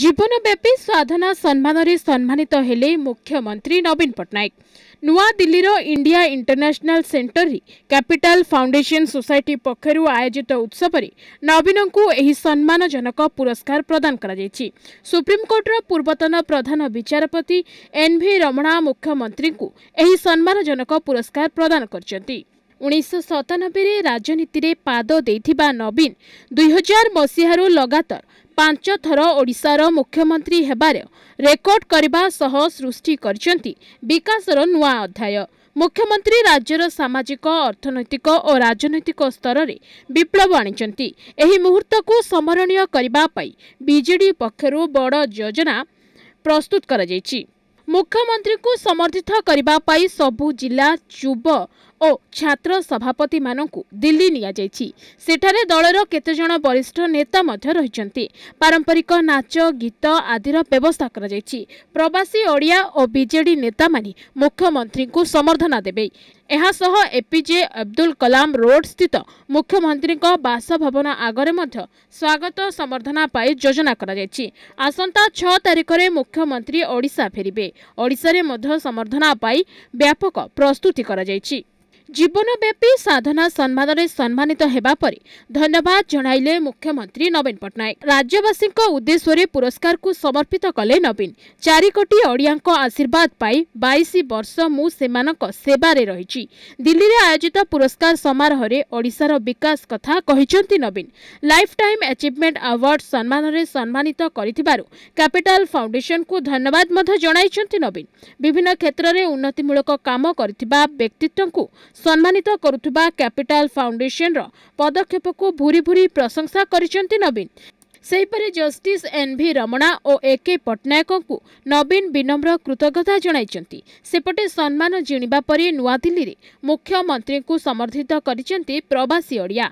जीवन जीवनव्यापी साधना सम्मान सम्मानित हेले मुख्यमंत्री नवीन पट्टनायक इंटरनेशनल सेंटर री कैपिटल फाउंडेशन सोसाइटी पक्ष आयोजित उत्सव उत्सवले नवीनको यो सम्मानजनक पुरस्कार प्रदान करा सुप्रीम कोर्ट गरिप्रिमकोर्ट्र पूर्वतन प्रधान विचारपति एनभि रमणा मुख्यमन्त्री सम्मानजनक पुरस्कार प्रदान गरिानब्बे राजनीति पावीन दुई हजार मसहु लगातार ପାଞ୍ଚ ଥର ଓଡ଼ିଶାର ମୁଖ୍ୟମନ୍ତ୍ରୀ ହେବାର ରେକର୍ଡ କରିବା ସହ ସୃଷ୍ଟି କରିଛନ୍ତି ବିକାଶର ନୂଆ ଅଧ୍ୟାୟ ମୁଖ୍ୟମନ୍ତ୍ରୀ ରାଜ୍ୟର ସାମାଜିକ ଅର୍ଥନୈତିକ ଓ ରାଜନୈତିକ ସ୍ତରରେ ବିପ୍ଳବ ଆଣିଛନ୍ତି ଏହି ମୁହୂର୍ତ୍ତକୁ ସ୍ମରଣୀୟ କରିବା ପାଇଁ ବିଜେଡି ପକ୍ଷରୁ ବଡ଼ ଯୋଜନା ପ୍ରସ୍ତୁତ କରାଯାଇଛି ମୁଖ୍ୟମନ୍ତ୍ରୀଙ୍କୁ ସମର୍ଥିତ କରିବା ପାଇଁ ସବୁ ଜିଲ୍ଲା ଯୁବ ଓ ଛାତ୍ର ସଭାପତିମାନଙ୍କୁ ଦିଲ୍ଲୀ ନିଆଯାଇଛି ସେଠାରେ ଦଳର କେତେଜଣ ବରିଷ୍ଠ ନେତା ମଧ୍ୟ ରହିଛନ୍ତି ପାରମ୍ପରିକ ନାଚ ଗୀତ ଆଦିର ବ୍ୟବସ୍ଥା କରାଯାଇଛି ପ୍ରବାସୀ ଓଡ଼ିଆ ଓ ବିଜେଡି ନେତାମାନେ ମୁଖ୍ୟମନ୍ତ୍ରୀଙ୍କୁ ସମର୍ଥନା ଦେବେ ଏହାସହ ଏପିଜେ ଅବଦୁଲ କଲାମ ରୋଡ୍ ସ୍ଥିତ ମୁଖ୍ୟମନ୍ତ୍ରୀଙ୍କ ବାସଭବନ ଆଗରେ ମଧ୍ୟ ସ୍ୱାଗତ ସମ୍ବର୍ଦ୍ଧନା ପାଇଁ ଯୋଜନା କରାଯାଇଛି ଆସନ୍ତା ଛଅ ତାରିଖରେ ମୁଖ୍ୟମନ୍ତ୍ରୀ ଓଡ଼ିଶା ଫେରିବେ ଓଡ଼ିଶାରେ ମଧ୍ୟ ସମ୍ବର୍ଦ୍ଧନା ପାଇଁ ବ୍ୟାପକ ପ୍ରସ୍ତୁତି କରାଯାଇଛି জীবনব্যাপী সাধনা সম্মানের সম্মানিত হওয়া পরে ধন্যবাদ জনাইলে মুখ্যমন্ত্রী নবীন পট্টনাক রাজ্যবাসী উদ্দেশ্যে পুরস্কারকু সমর্পিত কলে নবীন চারি কোটি ওড়িয়াঙ্ক আশীর্বাদ পাই বাইশ বর্ষ মু সেমানক সেবারে রয়েছি দিল্লিরে আয়োজিত পুরস্কার সমারোহরে ওড়শার বিকাশ কথা କହିଛନ୍ତି ନବୀନ ଲାଇଫ୍ ଟାଇମ୍ ଆଚିଭମେଣ୍ଟ ଆୱାର୍ଡ ସମ୍ମାନରେ ସମ୍ମାନିତ କରିଥିବାରୁ କ୍ୟାପିଟାଲ ଫାଉଣ୍ଡେସନକୁ ধন্যবাদ ମଧ୍ୟ ଜଣାଇଛନ୍ତି ନବୀନ ବିଭିନ୍ନ କ୍ଷେତ୍ରରେ ଉନ୍ନତିମୂଳକ କାମ କରିଥିବା ବ୍ୟକ୍ତିତ୍ୱଙ୍କୁ सम्मा क्यापिटाल फाउन्डेसन र पदक्षेपको भुरी भुरी प्रशंसा गरिन्छ नवीन ସେହିପରି ଜଷ୍ଟିସ୍ ଏନ୍ଭି ରମଣା ଓ ଏକେ ପଟ୍ଟନାୟକଙ୍କୁ ନବୀନ ବିନମ୍ର କୃତଜ୍ଞତା ଜଣାଇଛନ୍ତି ସେପଟେ ସମ୍ମାନ ଜିଣିବା ପରେ ନୂଆଦିଲ୍ଲୀରେ ମୁଖ୍ୟମନ୍ତ୍ରୀଙ୍କୁ ସମର୍ଥିତ କରିଛନ୍ତି ପ୍ରବାସୀ ଓଡ଼ିଆ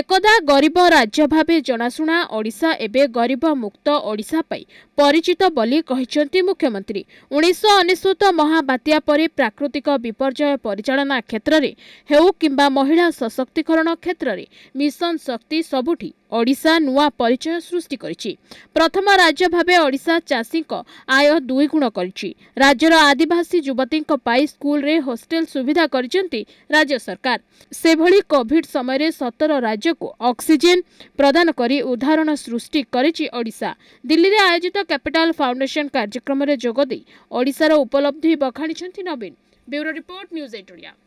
ଏକଦା ଗରିବ ରାଜ୍ୟ ଭାବେ ଜଣାଶୁଣା ଓଡ଼ିଶା ଏବେ ଗରିବ ମୁକ୍ତ ଓଡ଼ିଶା ପାଇଁ ପରିଚିତ ବୋଲି କହିଛନ୍ତି ମୁଖ୍ୟମନ୍ତ୍ରୀ ଉଣେଇଶହ ଅନେଶ୍ୱତ ମହାବାତ୍ୟା ପରେ ପ୍ରାକୃତିକ ବିପର୍ଯ୍ୟୟ ପରିଚାଳନା କ୍ଷେତ୍ରରେ ହେଉ କିମ୍ବା ମହିଳା ସଶକ୍ତିକରଣ କ୍ଷେତ୍ରରେ ମିଶନ ଶକ୍ତି ସବୁଠି ଓଡ଼ିଶା ନୂଆ ପରିଚୟ ସୃଷ୍ଟି କରିଛି ପ୍ରଥମ ରାଜ୍ୟ ଭାବେ ଓଡ଼ିଶା ଚାଷୀଙ୍କ ଆୟ ଦୁଇଗୁଣ କରିଛି ରାଜ୍ୟର ଆଦିବାସୀ ଯୁବତୀଙ୍କ ପାଇଁ ସ୍କୁଲରେ ହଷ୍ଟେଲ ସୁବିଧା କରିଛନ୍ତି ରାଜ୍ୟ ସରକାର ସେଭଳି କୋଭିଡ ସମୟରେ ସତର ରାଜ୍ୟକୁ ଅକ୍ସିଜେନ୍ ପ୍ରଦାନ କରି ଉଦାହରଣ ସୃଷ୍ଟି କରିଛି ଓଡ଼ିଶା ଦିଲ୍ଲୀରେ ଆୟୋଜିତ କ୍ୟାପିଟାଲ ଫାଉଣ୍ଡେସନ କାର୍ଯ୍ୟକ୍ରମରେ ଯୋଗଦେଇ ଓଡ଼ିଶାର ଉପଲବ୍ଧି ବଖାଣିଛନ୍ତି ନବୀନ bureau report news eight Odia